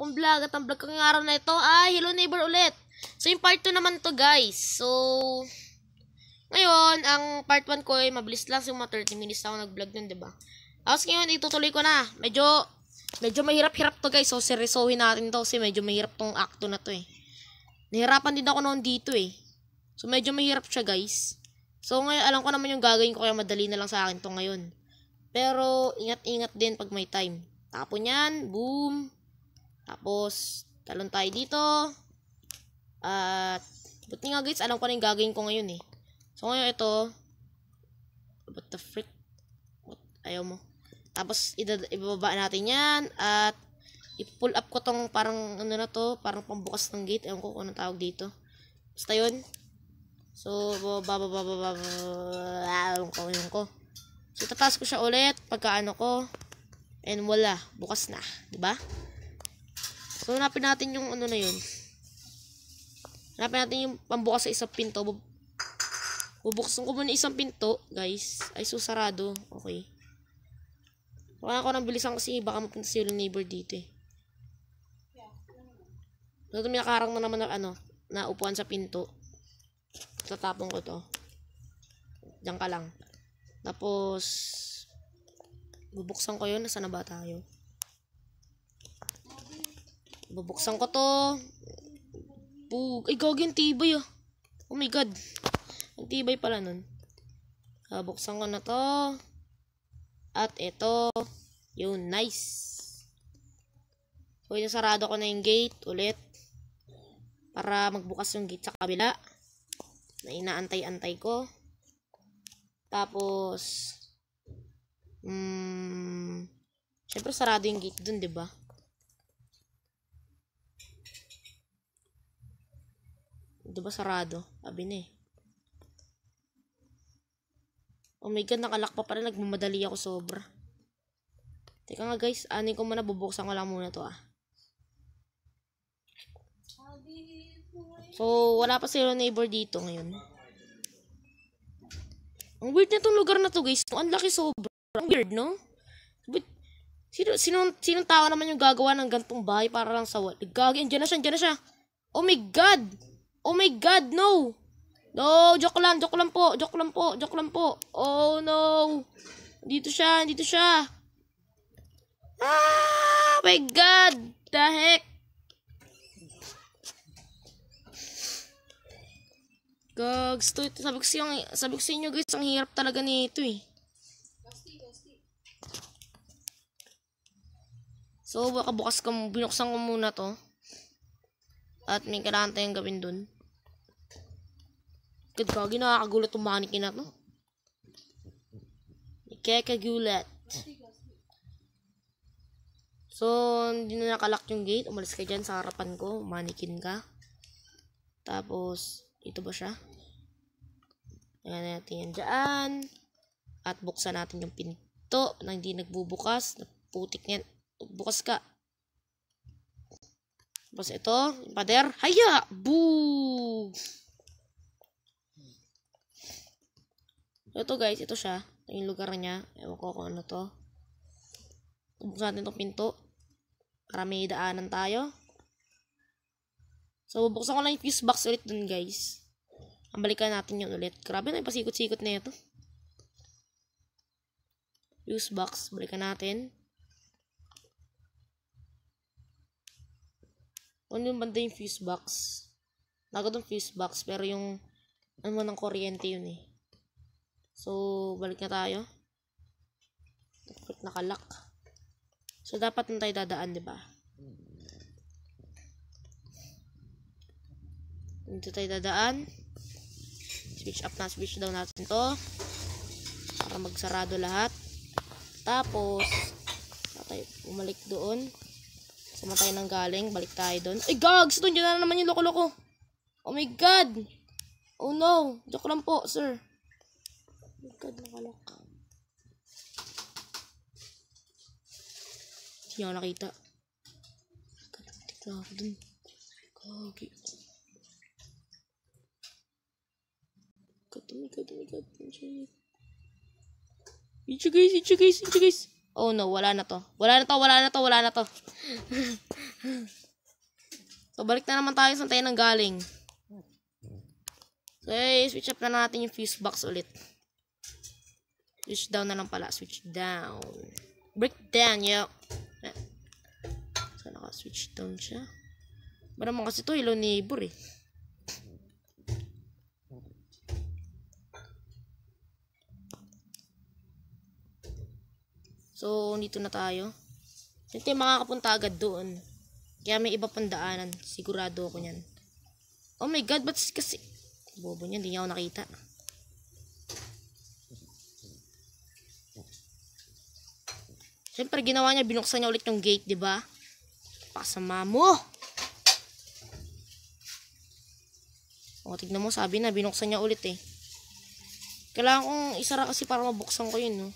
akong vlog at ang vlog kong araw na ito ay Hello Neighbor ulit. So yung part 2 naman to guys. So ngayon, ang part 1 ko ay mabilis lang so mga 30 minutes ako nag-vlog nun, 'di ba? Tapos ngayon itutuloy ko na. Medyo medyo mahirap-hirap to guys. So seryosohin natin to kasi medyo mahirap tong acto na to eh. Nahirapan din ako noon dito eh. So medyo mahirap siya guys. So ngayon alam ko naman yung gagawin ko kaya madali na lang sa akin to ngayon. Pero ingat-ingat din pag may time. Tapon yan, boom. Tapos, talon tayo dito. At, buti nga guys, alam ko na yung gagawin ko ngayon eh. So, ngayon ito, what the frick? What? Ayaw mo. Tapos, ibababa natin yan. At, i-pull up ko tong parang ano na to, parang pambukas ng gate. Ewan ko kung anong tawag dito. Basta yun. So, bababa, bababa, bababa, ko, ewan ko. So, tatas ko siya ulit pagka ano ko. And wala, bukas na. ba diba? So, hanapin natin yung ano na yun. Hanapin natin yung pambukas sa isang pinto. Bub bubuksan ko muna isang pinto, guys. Ay, susarado. Okay. Wala ako nang bilisan kasi baka mapunta si yung neighbor dito eh. So, tumiyakarang na naman na ano, naupuan sa pinto. Tatapon ko to. Diyan ka lang. Tapos, bubuksan ko yun. Nasaan na ba tayo? Bubuksan ko to. Bug. Ay, gagi yung tibay ah. Oh my god. Ang tibay pala nun. Ah, buksan ko na to. At ito. Yun, nice. Uy, sarado ko na yung gate ulit. Para magbukas yung gate sa kabila. Na inaantay-antay ko. Tapos, mm, syempre sarado yung gate dun, ba diba? 'di ba sarado? Sabi na eh. Oh my god, nakalak pa pala. Nagmamadali ako sobra. Teka nga guys, ano ko muna, bubuksan ko lang muna to ah. So, wala pa sila neighbor dito ngayon. Ang weird na lugar na to guys. Ang laki sobra. Ang weird, no? But, sino, sino, sinong tao naman yung gagawa ng gantong bahay para lang sa wall? Gagi, andyan na siya, andyan na siya. Oh my God! Oh my God, no! No, joke lang, joke lang po, joke lang po, joke lang po. Oh no! Dito siya, dito siya. Ah, my God! The heck? Gags to ito. Sabi ko, sa sabi ko sa inyo guys, ang hirap talaga nito eh. So, baka bukas ka, binuksan ko muna to. At may kailangan tayong gawin dun. Kagkagi nakakagulat yung manikin na to. Ikekagulat. So, hindi na nakalock yung gate. Umalis ka dyan sa harapan ko. Manikin ka. Tapos, ito ba siya? Tingnan natin yan dyan. At buksan natin yung pinto na hindi nagbubukas. Putik yan. Bukas ka. Tapos ito, pader. Haya! Boog! ito guys, ito siya. Ito yung lugar niya. Ewan ko kung ano to. Buksan natin itong pinto. Para may daanan tayo. So, bubuksan ko lang yung fuse box ulit dun guys. Ang balikan natin yun ulit. Grabe na yung pasikot-sikot na ito. Fuse box. Balikan natin. Kung ano yung banda yung fuse box. Nagod ng fuse box, pero yung, ano mo, ng kuryente yun eh. So, balik na tayo. Dapat nakalak. So, dapat na tayo dadaan, di ba? Dito tayo dadaan. Switch up na, switch down natin to. Para magsarado lahat. Tapos, tayo umalik doon. Sumatay ng galing. Balik tayo doon. Ay, gags! Doon, dyan na naman yung loko-loko. Oh my God! Oh no! Joke lang po, sir. Oh my God, nakalok. Hindi ako nakita. Kalitik ako dun. Gagi. God, oh my God, oh my God. Ito guys, ito guys, ito guys. Oh no, wala na to. Wala na to, wala na to, wala na to. so, balik na naman tayo sa tayo nang galing. So, eh, switch up na natin yung fuse box ulit. Switch down na lang pala. Switch down. Break down, yo. Eh, so, naka-switch down siya. Maramang kasi to, hello neighbor eh. So, dito na tayo. Hindi tayo makakapunta agad doon. Kaya may iba pang daanan. Sigurado ako niyan. Oh my god, ba't kasi... Bobo niya, hindi niya ako nakita. Siyempre, ginawa niya, binuksan niya ulit yung gate, di ba? Pasama mo! O, oh, tignan mo, sabi na, binuksan niya ulit eh. Kailangan kong isara kasi para mabuksan ko yun, no?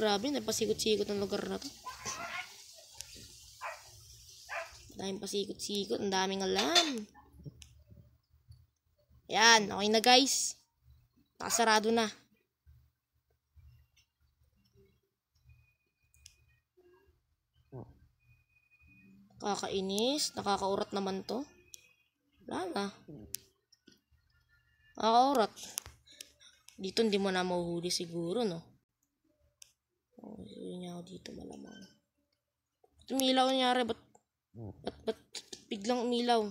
Grabe, napasikot-sikot ng lugar na to. Daming pasikot-sikot. Ang daming alam. Ayan, okay na guys. Nakasarado na. Nakakainis. Nakakaurat naman to. Wala na. Nakakaurat. Dito hindi mo na mahuhuli siguro, no? tao dito malamang. Umilaw nangyari. Ba't, hmm. ba't, ba't biglang umilaw?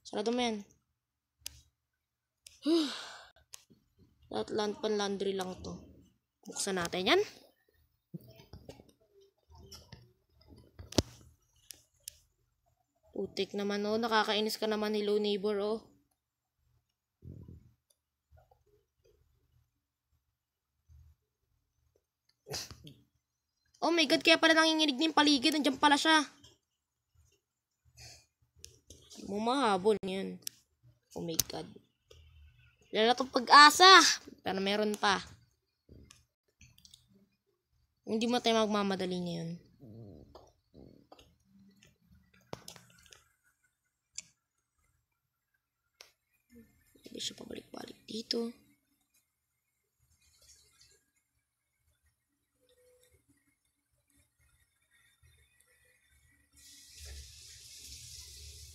Sarado mo yan. Lahat land, pan laundry lang to. Buksan natin yan. Putik naman oh. Nakakainis ka naman ni hello neighbor oh. Oh my god, kaya pala nanginginig na yung paligid. Nandiyan pala siya. Mumahabol yan. Oh my god. Wala itong pag-asa. Pero meron pa. Hindi mo tayo magmamadali ngayon. Hindi siya pabalik-balik dito.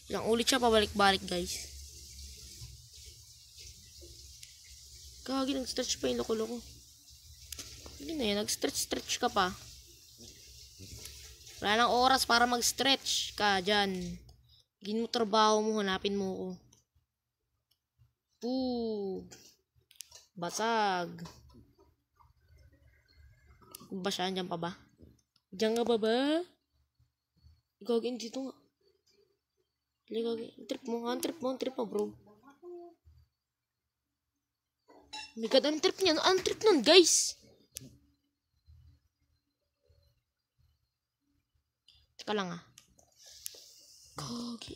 Lang ulit siya pabalik-balik guys. Gagi, nag-stretch pa yung loko-loko. Hindi na yun, nag-stretch-stretch ka pa. Wala nang oras para mag-stretch ka dyan. Higin mo trabaho mo, hanapin mo ko. Poo! Basag! Basaan dyan pa ba? Diyan nga ba ba? Gagawin dito nga. Lagi, trip mo nga, trip mo, trip mo bro. Oh my god, ang trip niya, ang trip nun guys. Teka lang ah. Kogi.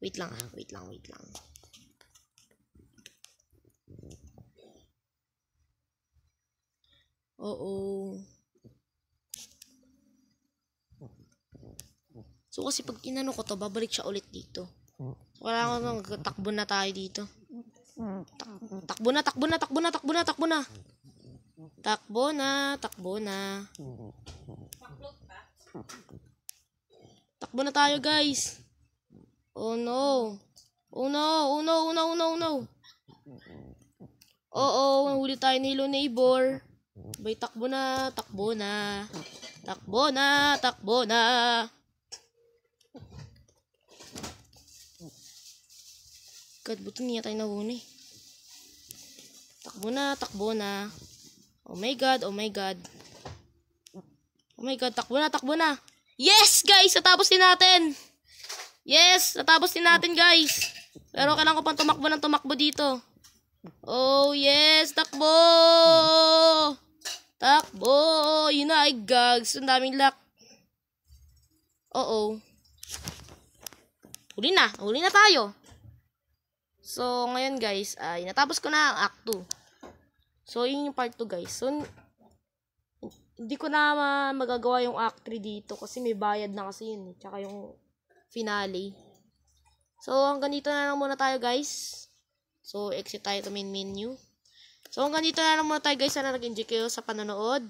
Wait lang ah, wait lang, wait lang. Uh-oh. So, kasi pag inano ko to, babalik siya ulit dito. So, hmm. kailangan ko takbo na tayo dito. Hmm. takbo na, takbo na, takbo na, takbo na, takbo na. Takbo na, takbo na. Takbo na tayo, guys. Oh no. Oh no, oh no, oh no, oh no, oh no. Oo, huli tayo ni Hello Neighbor. Bay, takbo na, takbo na. Takbo na, takbo na. God, buti niya tayo nahuna eh. Takbo na, takbo na. Oh my God, oh my God. Oh my God, takbo na, takbo na. Yes, guys! Natapos din natin! Yes! Natapos din natin, guys! Pero kailangan ko pang tumakbo ng tumakbo dito. Oh, yes! Takbo! Takbo! Yun na, ay gags. Ang daming luck. Oo. Huli na. Huli na tayo. So, ngayon guys, ay natapos ko na ang act 2. So, yun yung part 2 guys. So, hindi ko na magagawa yung act 3 dito kasi may bayad na kasi yun. Eh. Tsaka yung finale. So, hanggang dito na lang muna tayo guys. So, exit tayo to main menu. So, hanggang dito na lang muna tayo guys. Sana nag-enjoy kayo sa panonood.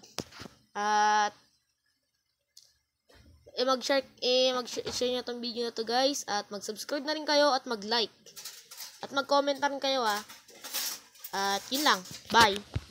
At, eh, mag-share eh, mag -share nyo tong video na to guys. At mag-subscribe na rin kayo at mag-like. At mag commentan kayo ah. At yun lang. Bye.